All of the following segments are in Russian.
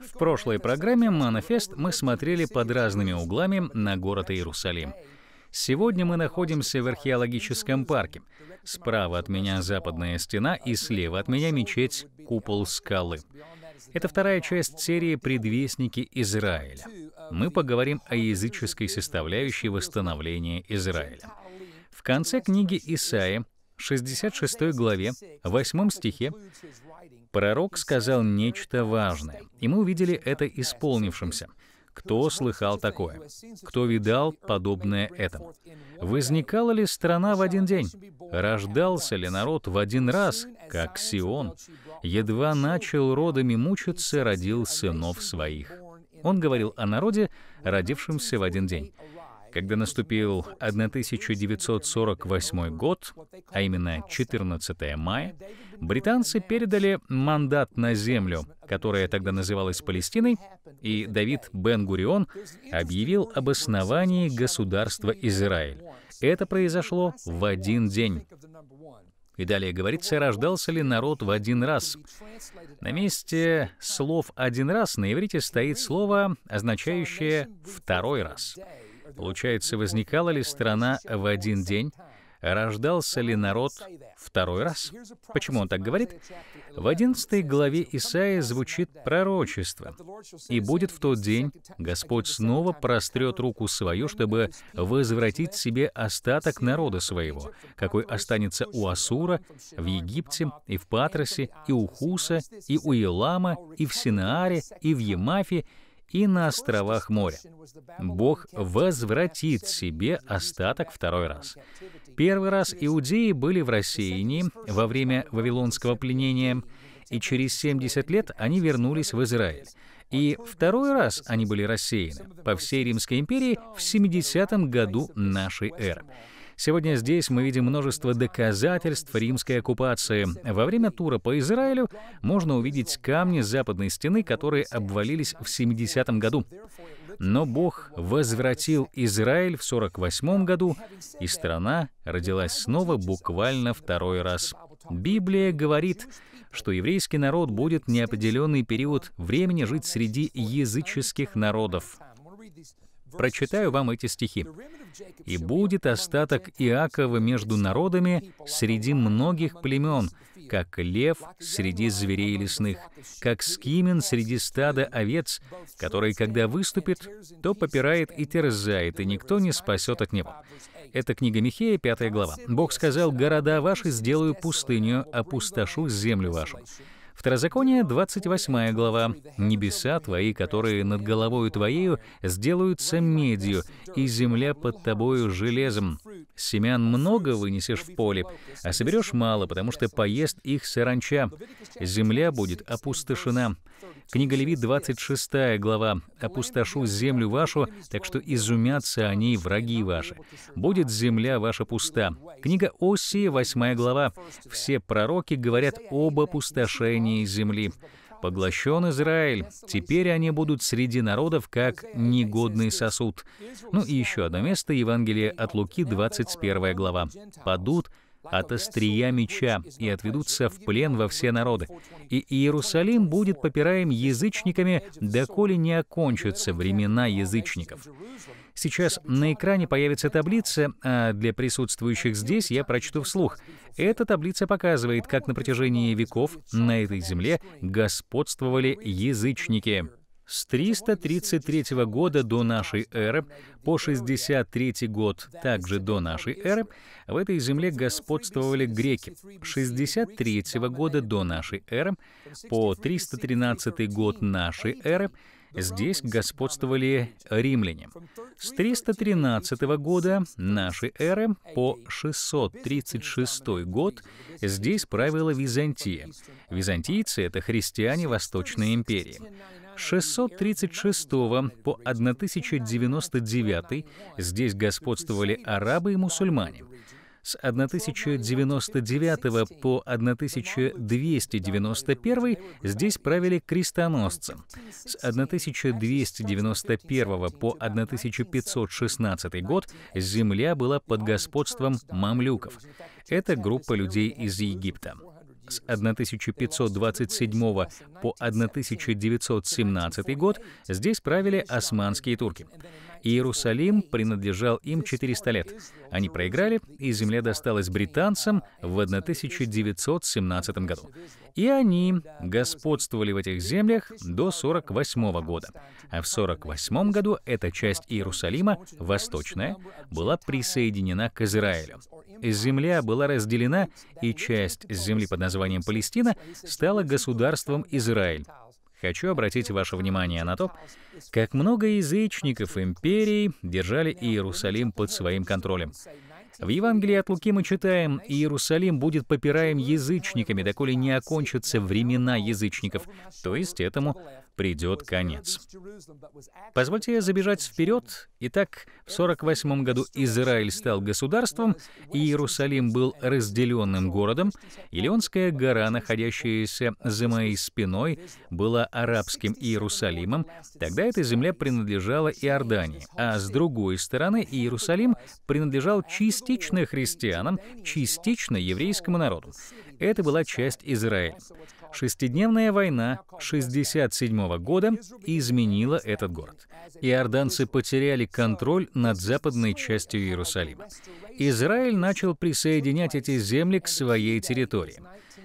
В прошлой программе «Манифест» мы смотрели под разными углами на город Иерусалим. Сегодня мы находимся в археологическом парке. Справа от меня западная стена и слева от меня мечеть «Купол скалы». Это вторая часть серии «Предвестники Израиля». Мы поговорим о языческой составляющей восстановления Израиля. В конце книги Исаия. 66 главе, 8 стихе, пророк сказал нечто важное, и мы увидели это исполнившимся. Кто слыхал такое? Кто видал подобное этому? Возникала ли страна в один день? Рождался ли народ в один раз, как Сион? Едва начал родами мучиться, родил сынов своих. Он говорил о народе, родившемся в один день. Когда наступил 1948 год, а именно 14 мая, британцы передали мандат на землю, которая тогда называлась Палестиной, и Давид Бен-Гурион объявил об основании государства Израиль. Это произошло в один день. И далее говорится, рождался ли народ в один раз. На месте слов «один раз» на иврите стоит слово, означающее «второй раз». Получается, возникала ли страна в один день? Рождался ли народ второй раз? Почему он так говорит? В 11 главе Исаия звучит пророчество. «И будет в тот день Господь снова прострет руку свою, чтобы возвратить себе остаток народа своего, какой останется у Асура, в Египте, и в Патросе, и у Хуса, и у Елама, и в Синааре, и в Емафе, и на островах моря. Бог возвратит себе остаток второй раз. Первый раз иудеи были в рассеянии во время вавилонского пленения, и через 70 лет они вернулись в Израиль. И второй раз они были рассеяны по всей Римской империи в 70 году нашей эры. Сегодня здесь мы видим множество доказательств римской оккупации. Во время тура по Израилю можно увидеть камни западной стены, которые обвалились в 70-м году. Но Бог возвратил Израиль в 48 м году, и страна родилась снова буквально второй раз. Библия говорит, что еврейский народ будет неопределенный период времени жить среди языческих народов. Прочитаю вам эти стихи и будет остаток Иакова между народами среди многих племен, как лев среди зверей лесных, как скимен среди стада овец, который, когда выступит, то попирает и терзает, и никто не спасет от него». Это книга Михея, 5 глава. Бог сказал, «Города ваши сделаю пустыню, опустошу землю вашу». Второзаконие, 28 глава. «Небеса твои, которые над головою твоею, сделаются медью, и земля под тобою железом. Семян много вынесешь в поле, а соберешь мало, потому что поест их саранча. Земля будет опустошена». Книга Левит 26 глава. «Опустошу землю вашу, так что изумятся они, враги ваши. Будет земля ваша пуста». Книга Оси 8 глава. «Все пророки говорят об опустошении изгнании из земли. Поглощен Израиль, теперь они будут среди народов как негодный сосуд. Ну и еще одно место, Евангелие от Луки, 21 глава. «Падут от острия меча и отведутся в плен во все народы. И Иерусалим будет попираем язычниками, доколе не окончатся времена язычников. Сейчас на экране появится таблица, а для присутствующих здесь я прочту вслух. Эта таблица показывает, как на протяжении веков на этой земле господствовали язычники. С 333 года до нашей эры по 63 год, также до нашей эры, в этой земле господствовали греки. 63 года до нашей эры по 313 год нашей эры здесь господствовали римляне. С 313 года нашей эры по 636 год здесь правила Византия. Византийцы — это христиане Восточной империи. 636 по 1099 здесь господствовали арабы и мусульмане. С 1099 по 1291 здесь правили крестоносцы. С 1291 по 1516 год земля была под господством мамлюков. Это группа людей из Египта с 1527 по 1917 год здесь правили османские турки. Иерусалим принадлежал им 400 лет. Они проиграли, и земля досталась британцам в 1917 году. И они господствовали в этих землях до 48 года. А в 48 году эта часть Иерусалима, восточная, была присоединена к Израилю. Земля была разделена, и часть земли под названием Палестина стала государством Израиль. Хочу обратить ваше внимание на то, как много язычников империи держали Иерусалим под своим контролем. В Евангелии от Луки мы читаем, «Иерусалим будет попираем язычниками, доколе не окончатся времена язычников». То есть этому придет конец. Позвольте я забежать вперед. Итак, в 48 году Израиль стал государством, и Иерусалим был разделенным городом, Илионская гора, находящаяся за моей спиной, была арабским Иерусалимом, тогда эта земля принадлежала Иордании, а с другой стороны Иерусалим принадлежал частично христианам, частично еврейскому народу. Это была часть Израиля. Шестидневная война 67 года изменила этот город. Иорданцы потеряли контроль над западной частью Иерусалима. Израиль начал присоединять эти земли к своей территории.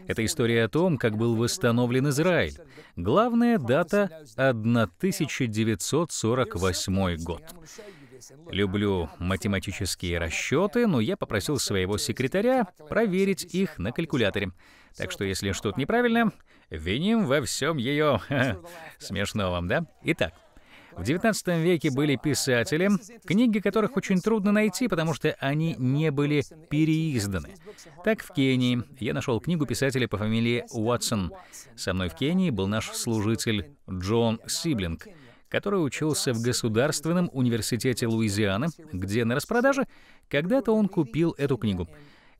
Это история о том, как был восстановлен Израиль. Главная дата — 1948 год. Люблю математические расчеты, но я попросил своего секретаря проверить их на калькуляторе. Так что если что-то неправильно, виним во всем ее. Смешно вам, да? Итак, в XIX веке были писатели, книги которых очень трудно найти, потому что они не были переизданы. Так, в Кении я нашел книгу писателя по фамилии Уотсон. Со мной в Кении был наш служитель Джон Сиблинг, который учился в Государственном университете Луизианы, где на распродаже когда-то он купил эту книгу.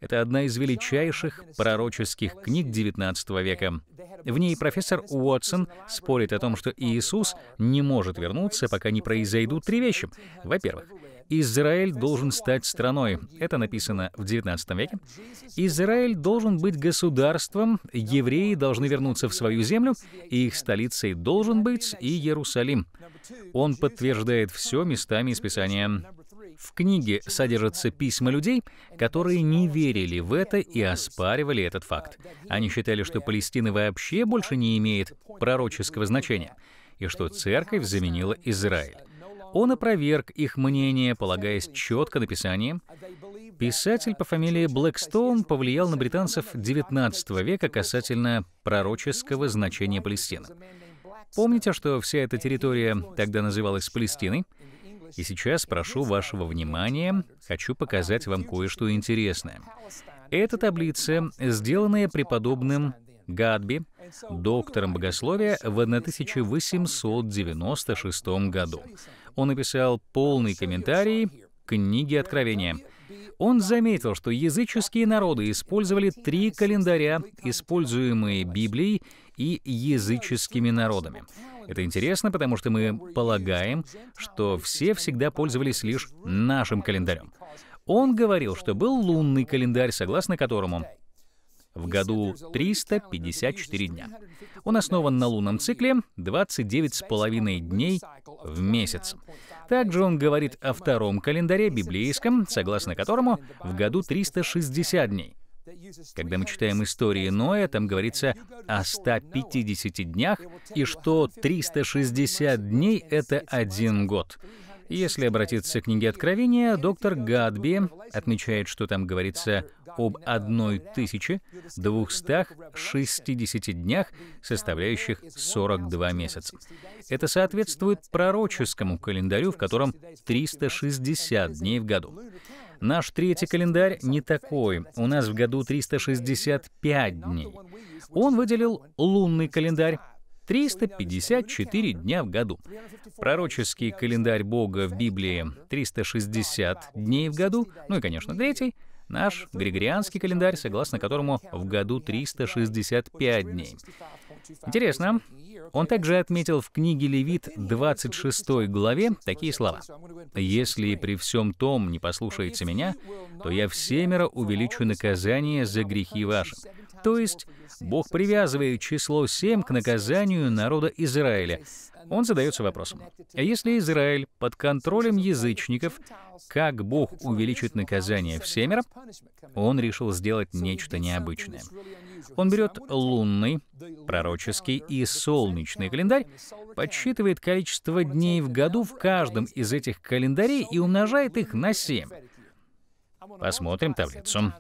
Это одна из величайших пророческих книг XIX века. В ней профессор Уотсон спорит о том, что Иисус не может вернуться, пока не произойдут три вещи. Во-первых, Израиль должен стать страной. Это написано в 19 веке. Израиль должен быть государством, евреи должны вернуться в свою землю, и их столицей должен быть и Иерусалим. Он подтверждает все местами из Писания. В книге содержатся письма людей, которые не верили в это и оспаривали этот факт. Они считали, что Палестина вообще больше не имеет пророческого значения, и что церковь заменила Израиль. Он опроверг их мнение, полагаясь четко написанием. Писатель по фамилии Блэкстоун повлиял на британцев XIX века касательно пророческого значения Палестины. Помните, что вся эта территория тогда называлась Палестиной? И сейчас прошу вашего внимания, хочу показать вам кое-что интересное. Эта таблица, сделанная преподобным Гадби доктором богословия в 1896 году. Он написал полный комментарий книги Откровения. Он заметил, что языческие народы использовали три календаря, используемые Библией и языческими народами. Это интересно, потому что мы полагаем, что все всегда пользовались лишь нашим календарем. Он говорил, что был лунный календарь, согласно которому в году 354 дня. Он основан на лунном цикле 29,5 дней в месяц. Также он говорит о втором календаре библейском, согласно которому в году 360 дней. Когда мы читаем истории Ноя, там говорится о 150 днях, и что 360 дней — это один год. Если обратиться к книге Откровения, доктор Гадби отмечает, что там говорится об 1260 днях, составляющих 42 месяца. Это соответствует пророческому календарю, в котором 360 дней в году. Наш третий календарь не такой. У нас в году 365 дней. Он выделил лунный календарь, 354 дня в году. Пророческий календарь Бога в Библии 360 дней в году, ну и, конечно, третий — наш григорианский календарь, согласно которому в году 365 дней. Интересно, он также отметил в книге Левит 26 главе такие слова. «Если при всем том не послушаете меня, то я всемеро увеличу наказание за грехи ваши». То есть Бог привязывает число 7 к наказанию народа Израиля, он задается вопросом, а если Израиль под контролем язычников, как Бог увеличит наказание в семеро, он решил сделать нечто необычное. Он берет лунный, пророческий и солнечный календарь, подсчитывает количество дней в году в каждом из этих календарей и умножает их на семь. Посмотрим таблицу.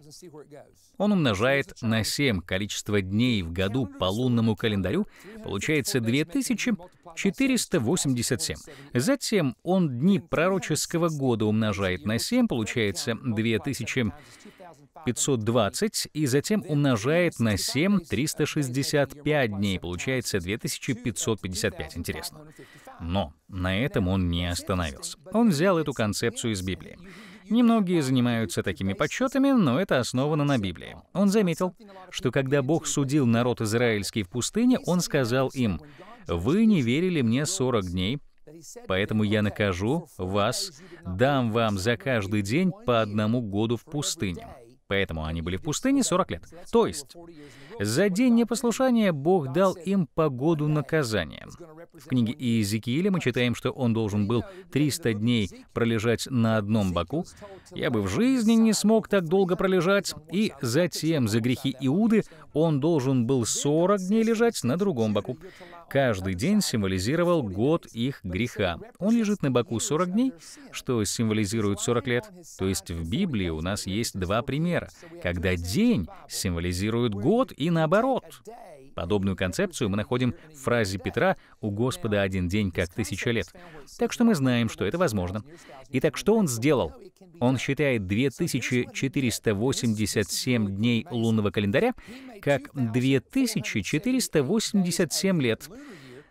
Он умножает на 7 количество дней в году по лунному календарю, получается 2487. Затем он дни пророческого года умножает на 7, получается 2520, и затем умножает на 7 365 дней, получается 2555. Интересно. Но на этом он не остановился. Он взял эту концепцию из Библии. Немногие занимаются такими подсчетами, но это основано на Библии. Он заметил, что когда Бог судил народ израильский в пустыне, Он сказал им, «Вы не верили мне 40 дней, Поэтому я накажу вас, дам вам за каждый день по одному году в пустыне. Поэтому они были в пустыне 40 лет. То есть, за день непослушания Бог дал им погоду наказания. В книге Иезекииля мы читаем, что он должен был 300 дней пролежать на одном боку. «Я бы в жизни не смог так долго пролежать». И затем за грехи Иуды он должен был 40 дней лежать на другом боку. Каждый день символизировал год их греха. Он лежит на боку 40 дней, что символизирует 40 лет. То есть в Библии у нас есть два примера, когда день символизирует год и наоборот. Подобную концепцию мы находим в фразе Петра «У Господа один день, как тысяча лет». Так что мы знаем, что это возможно. Итак, что он сделал? Он считает 2487 дней лунного календаря как 2487 лет.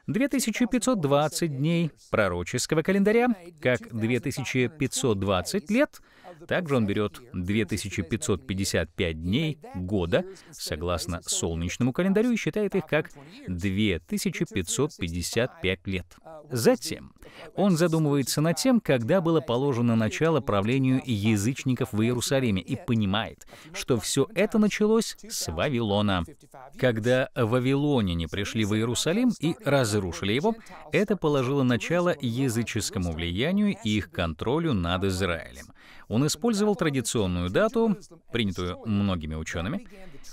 2520 дней пророческого календаря как 2520 лет — также он берет 2555 дней года, согласно солнечному календарю, и считает их как 2555 лет. Затем он задумывается над тем, когда было положено начало правлению язычников в Иерусалиме, и понимает, что все это началось с Вавилона. Когда вавилоняне пришли в Иерусалим и разрушили его, это положило начало языческому влиянию и их контролю над Израилем. Он использовал традиционную дату, принятую многими учеными,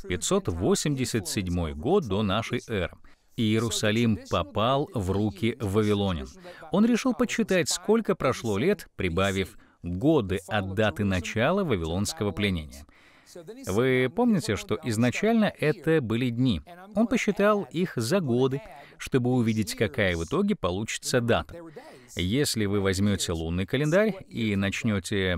587 год до нашей эры. Иерусалим попал в руки вавилонин. Он решил подсчитать, сколько прошло лет, прибавив годы от даты начала вавилонского пленения. Вы помните, что изначально это были дни. Он посчитал их за годы, чтобы увидеть, какая в итоге получится дата. Если вы возьмете лунный календарь и начнете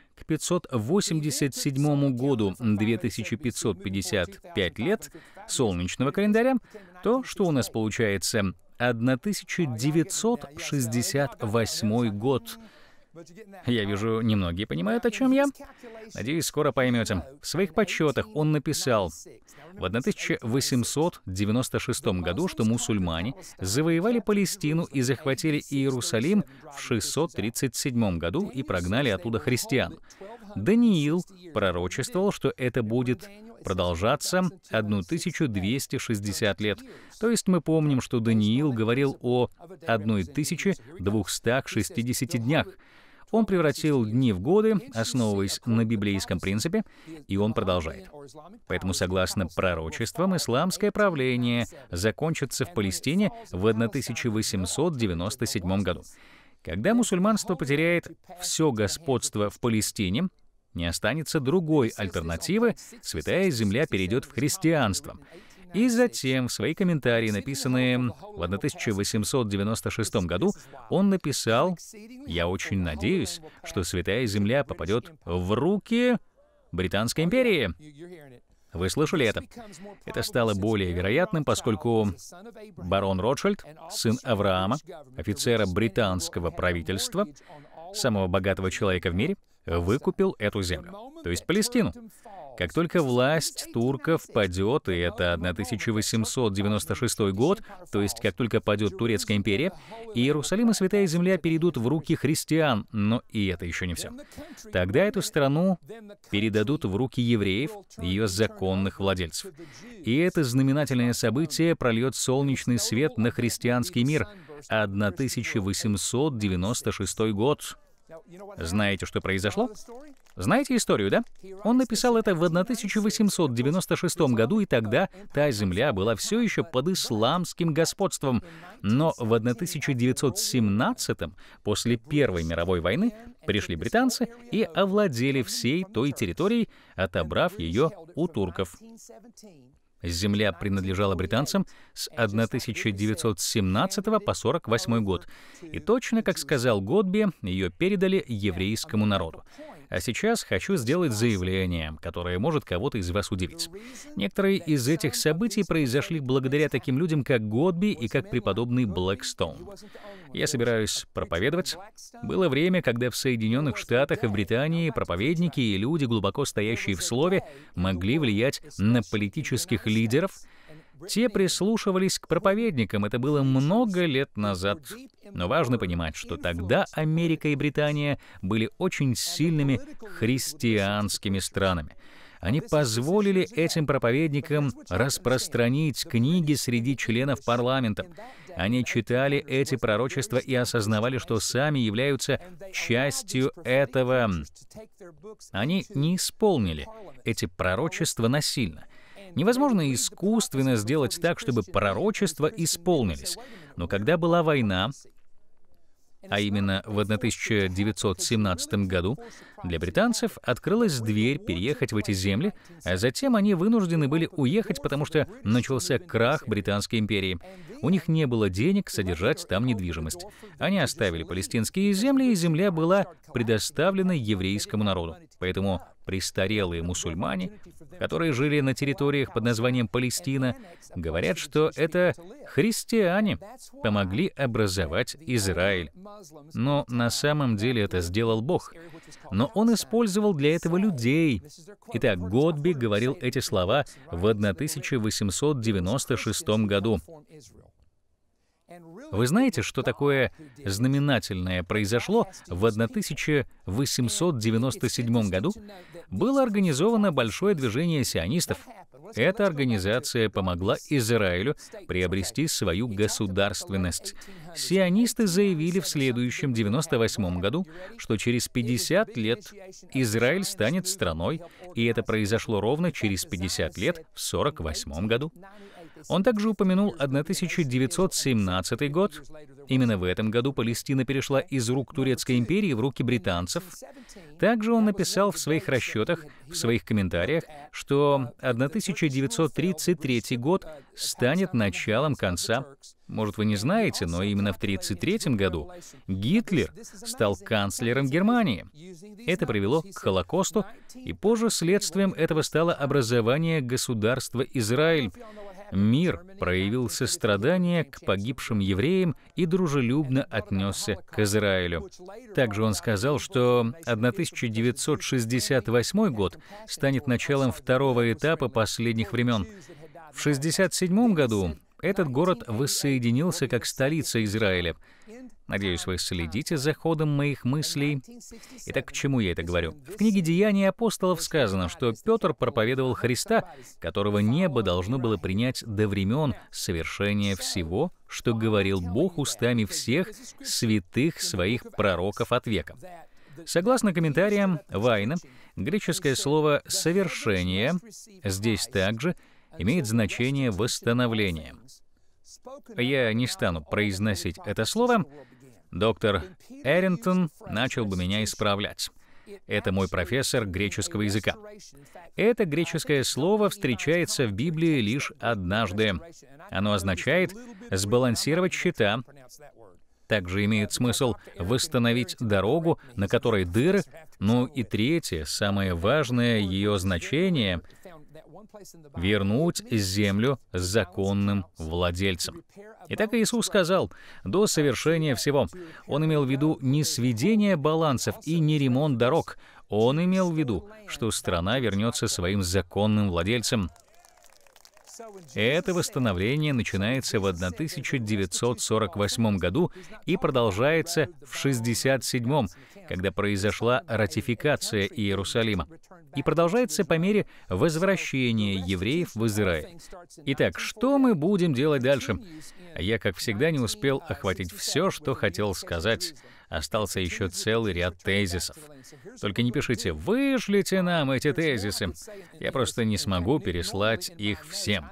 587 году 2555 лет солнечного календаря, то, что у нас получается 1968 год. Я вижу, немногие понимают, о чем я. Надеюсь, скоро поймете. В своих подсчетах он написал в 1896 году, что мусульмане завоевали Палестину и захватили Иерусалим в 637 году и прогнали оттуда христиан. Даниил пророчествовал, что это будет продолжаться 1260 лет. То есть мы помним, что Даниил говорил о 1260 днях. Он превратил дни в годы, основываясь на библейском принципе, и он продолжает. Поэтому, согласно пророчествам, исламское правление закончится в Палестине в 1897 году. Когда мусульманство потеряет все господство в Палестине, не останется другой альтернативы, святая земля перейдет в христианство и затем в свои комментарии, написанные в 1896 году, он написал «Я очень надеюсь, что Святая Земля попадет в руки Британской империи». Вы слышали это? Это стало более вероятным, поскольку барон Ротшильд, сын Авраама, офицера британского правительства, самого богатого человека в мире, выкупил эту землю, то есть Палестину. Как только власть турков падет, и это 1896 год, то есть как только падет Турецкая империя, Иерусалим и Святая Земля перейдут в руки христиан, но и это еще не все. Тогда эту страну передадут в руки евреев, ее законных владельцев. И это знаменательное событие прольет солнечный свет на христианский мир. 1896 год. Знаете, что произошло? Знаете историю, да? Он написал это в 1896 году, и тогда та земля была все еще под исламским господством. Но в 1917, после Первой мировой войны, пришли британцы и овладели всей той территорией, отобрав ее у турков. Земля принадлежала британцам с 1917 по 1948 год. И точно, как сказал Годби, ее передали еврейскому народу. А сейчас хочу сделать заявление, которое может кого-то из вас удивить. Некоторые из этих событий произошли благодаря таким людям, как Годби и как преподобный Блэкстоун. Я собираюсь проповедовать. Было время, когда в Соединенных Штатах и в Британии проповедники и люди, глубоко стоящие в слове, могли влиять на политических лидеров — те прислушивались к проповедникам, это было много лет назад. Но важно понимать, что тогда Америка и Британия были очень сильными христианскими странами. Они позволили этим проповедникам распространить книги среди членов парламента. Они читали эти пророчества и осознавали, что сами являются частью этого. Они не исполнили эти пророчества насильно — Невозможно искусственно сделать так, чтобы пророчества исполнились. Но когда была война, а именно в 1917 году, для британцев открылась дверь переехать в эти земли, а затем они вынуждены были уехать, потому что начался крах Британской империи. У них не было денег содержать там недвижимость. Они оставили палестинские земли, и земля была предоставлена еврейскому народу. Поэтому престарелые мусульмане, которые жили на территориях под названием Палестина, говорят, что это христиане помогли образовать Израиль. Но на самом деле это сделал Бог. Но он использовал для этого людей. Итак, Годби говорил эти слова в 1896 году. Вы знаете, что такое знаменательное произошло в 1897 году? Было организовано большое движение сионистов. Эта организация помогла Израилю приобрести свою государственность. Сионисты заявили в следующем 98 году, что через 50 лет Израиль станет страной, и это произошло ровно через 50 лет в 1948 году. Он также упомянул 1917 год. Именно в этом году Палестина перешла из рук Турецкой империи в руки британцев. Также он написал в своих расчетах, в своих комментариях, что 1933 год станет началом конца. Может, вы не знаете, но именно в 1933 году Гитлер стал канцлером Германии. Это привело к Холокосту, и позже следствием этого стало образование государства Израиль, мир проявил сострадание к погибшим евреям и дружелюбно отнесся к Израилю. Также он сказал, что 1968 год станет началом второго этапа последних времен. В 1967 году этот город воссоединился как столица Израиля. Надеюсь, вы следите за ходом моих мыслей. Итак, к чему я это говорю? В книге «Деяния апостолов» сказано, что Петр проповедовал Христа, которого небо должно было принять до времен совершения всего, что говорил Бог устами всех святых своих пророков от века. Согласно комментариям Вайна, греческое слово «совершение» здесь также имеет значение «восстановление». Я не стану произносить это слово, Доктор Эринтон начал бы меня исправлять. Это мой профессор греческого языка. Это греческое слово встречается в Библии лишь однажды. Оно означает «сбалансировать счета», также имеет смысл восстановить дорогу, на которой дыры. Ну и третье, самое важное ее значение — вернуть землю законным владельцам. Итак, Иисус сказал, до совершения всего. Он имел в виду не сведение балансов и не ремонт дорог. Он имел в виду, что страна вернется своим законным владельцам. Это восстановление начинается в 1948 году и продолжается в 1967, когда произошла ратификация Иерусалима, и продолжается по мере возвращения евреев в Израиль. Итак, что мы будем делать дальше? Я, как всегда, не успел охватить все, что хотел сказать остался еще целый ряд тезисов. Только не пишите «вышлите нам эти тезисы». Я просто не смогу переслать их всем.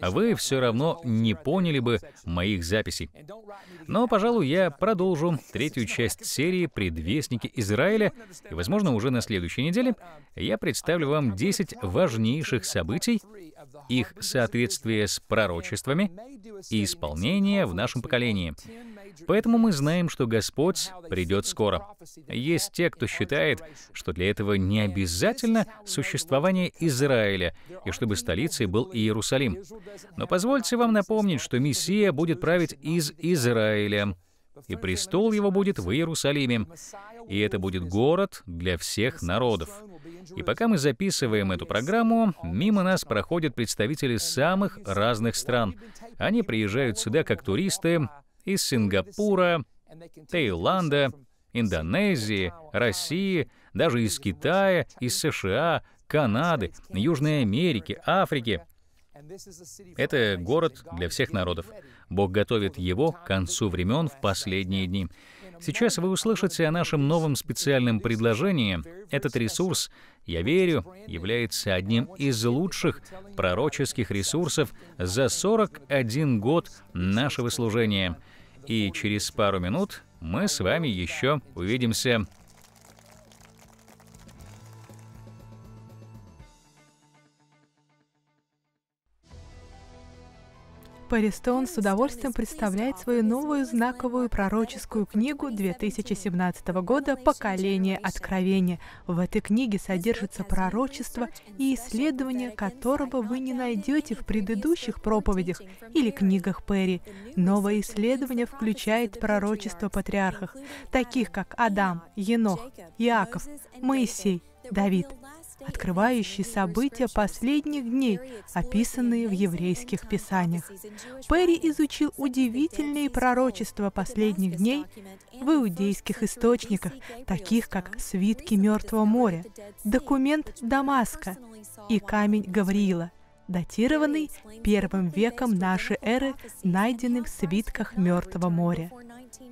А вы все равно не поняли бы моих записей. Но, пожалуй, я продолжу третью часть серии «Предвестники Израиля», и, возможно, уже на следующей неделе я представлю вам 10 важнейших событий их соответствие с пророчествами и исполнение в нашем поколении. Поэтому мы знаем, что Господь придет скоро. Есть те, кто считает, что для этого не обязательно существование Израиля, и чтобы столицей был Иерусалим. Но позвольте вам напомнить, что Мессия будет править из Израиля и престол его будет в Иерусалиме, и это будет город для всех народов. И пока мы записываем эту программу, мимо нас проходят представители самых разных стран. Они приезжают сюда как туристы из Сингапура, Таиланда, Индонезии, России, даже из Китая, из США, Канады, Южной Америки, Африки. Это город для всех народов. Бог готовит его к концу времен в последние дни. Сейчас вы услышите о нашем новом специальном предложении. Этот ресурс, я верю, является одним из лучших пророческих ресурсов за 41 год нашего служения. И через пару минут мы с вами еще увидимся. Перри Стоун с удовольствием представляет свою новую знаковую пророческую книгу 2017 года «Поколение откровения». В этой книге содержится пророчество и исследование, которого вы не найдете в предыдущих проповедях или книгах Перри. Новое исследование включает пророчество патриархов, таких как Адам, Енох, Иаков, Моисей, Давид – открывающий события последних дней, описанные в еврейских писаниях. Перри изучил удивительные пророчества последних дней в иудейских источниках, таких как «Свитки Мертвого моря», «Документ Дамаска» и «Камень Гавриила», датированный первым веком нашей эры, найденный в свитках Мертвого моря.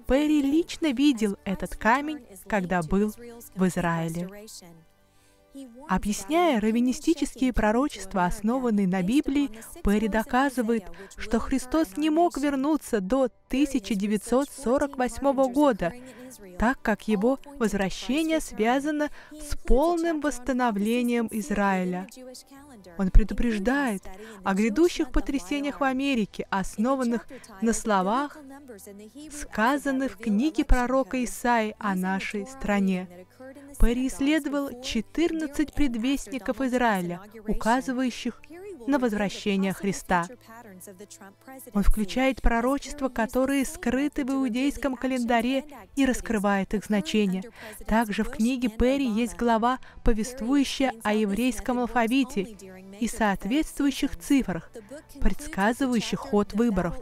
Перри лично видел этот камень, когда был в Израиле. Объясняя раввинистические пророчества, основанные на Библии, Перри доказывает, что Христос не мог вернуться до 1948 года, так как его возвращение связано с полным восстановлением Израиля. Он предупреждает о грядущих потрясениях в Америке, основанных на словах, сказанных в книге пророка Исаи о нашей стране исследовал 14 предвестников Израиля, указывающих на возвращение Христа. Он включает пророчества, которые скрыты в иудейском календаре и раскрывает их значение. Также в книге Перри есть глава, повествующая о еврейском алфавите и соответствующих цифрах, предсказывающих ход выборов.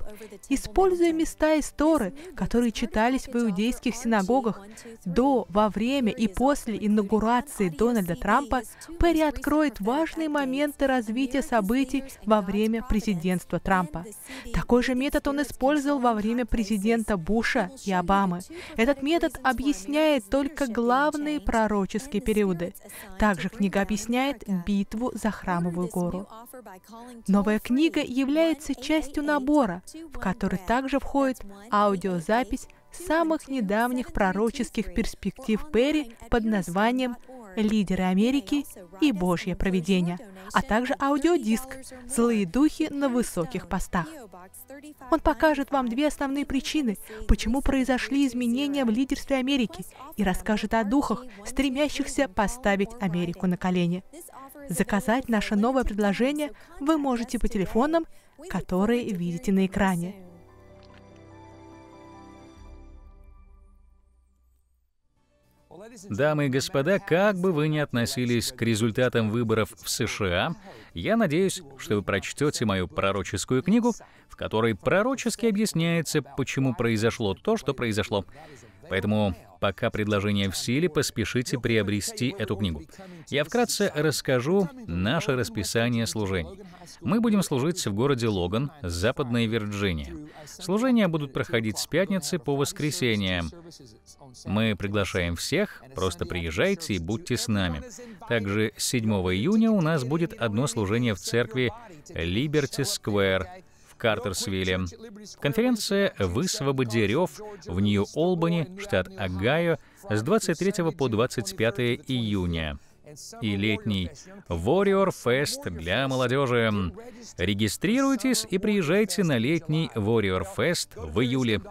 Используя места из Торы, которые читались в иудейских синагогах до, во время и после после инаугурации Дональда Трампа Перри откроет важные моменты развития событий во время президентства Трампа. Такой же метод он использовал во время президента Буша и Обамы. Этот метод объясняет только главные пророческие периоды. Также книга объясняет битву за Храмовую гору. Новая книга является частью набора, в который также входит аудиозапись самых недавних пророческих перспектив Перри под названием «Лидеры Америки» и «Божье Проведение", а также аудиодиск «Злые духи на высоких постах». Он покажет вам две основные причины, почему произошли изменения в лидерстве Америки, и расскажет о духах, стремящихся поставить Америку на колени. Заказать наше новое предложение вы можете по телефонам, которые видите на экране. Дамы и господа, как бы вы ни относились к результатам выборов в США, я надеюсь, что вы прочтете мою пророческую книгу, в которой пророчески объясняется, почему произошло то, что произошло. Поэтому пока предложение в силе, поспешите приобрести эту книгу. Я вкратце расскажу наше расписание служений. Мы будем служить в городе Логан, Западная Вирджиния. Служения будут проходить с пятницы по воскресенье. Мы приглашаем всех, просто приезжайте и будьте с нами. Также 7 июня у нас будет одно служение в церкви Liberty Square Картерсвилле. Конференция Высвободи «Высвободирев» в Нью-Олбани, штат Огайо, с 23 по 25 июня и летний Warrior Fest для молодежи. Регистрируйтесь и приезжайте на летний Warrior Fest в июле.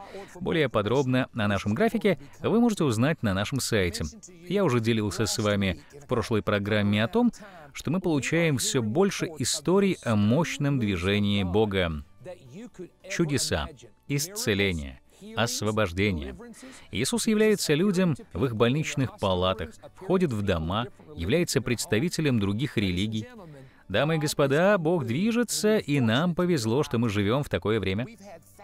Более подробно о нашем графике вы можете узнать на нашем сайте. Я уже делился с вами в прошлой программе о том, что мы получаем все больше историй о мощном движении Бога чудеса, исцеления, освобождения. Иисус является людям в их больничных палатах, входит в дома, является представителем других религий. Дамы и господа, Бог движется, и нам повезло, что мы живем в такое время.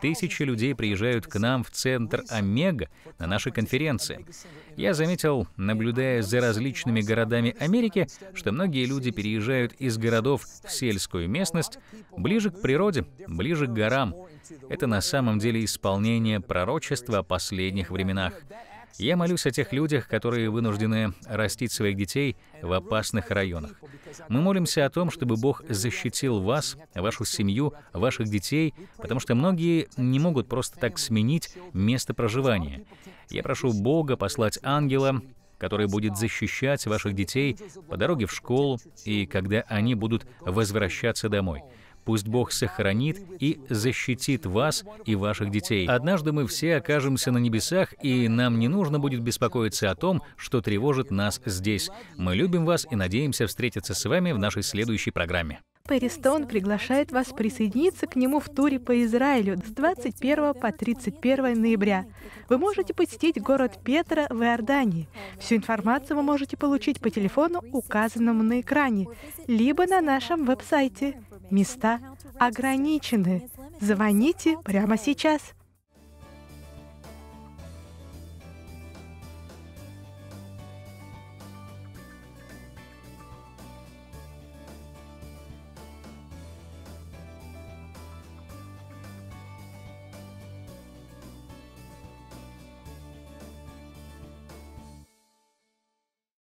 Тысячи людей приезжают к нам в центр Омега на наши конференции. Я заметил, наблюдая за различными городами Америки, что многие люди переезжают из городов в сельскую местность, ближе к природе, ближе к горам. Это на самом деле исполнение пророчества о последних временах. Я молюсь о тех людях, которые вынуждены растить своих детей в опасных районах. Мы молимся о том, чтобы Бог защитил вас, вашу семью, ваших детей, потому что многие не могут просто так сменить место проживания. Я прошу Бога послать ангела, который будет защищать ваших детей по дороге в школу и когда они будут возвращаться домой. Пусть Бог сохранит и защитит вас и ваших детей. Однажды мы все окажемся на небесах, и нам не нужно будет беспокоиться о том, что тревожит нас здесь. Мы любим вас и надеемся встретиться с вами в нашей следующей программе. Перри приглашает вас присоединиться к нему в туре по Израилю с 21 по 31 ноября. Вы можете посетить город Петра в Иордании. Всю информацию вы можете получить по телефону, указанному на экране, либо на нашем веб-сайте Места ограничены. Звоните прямо сейчас.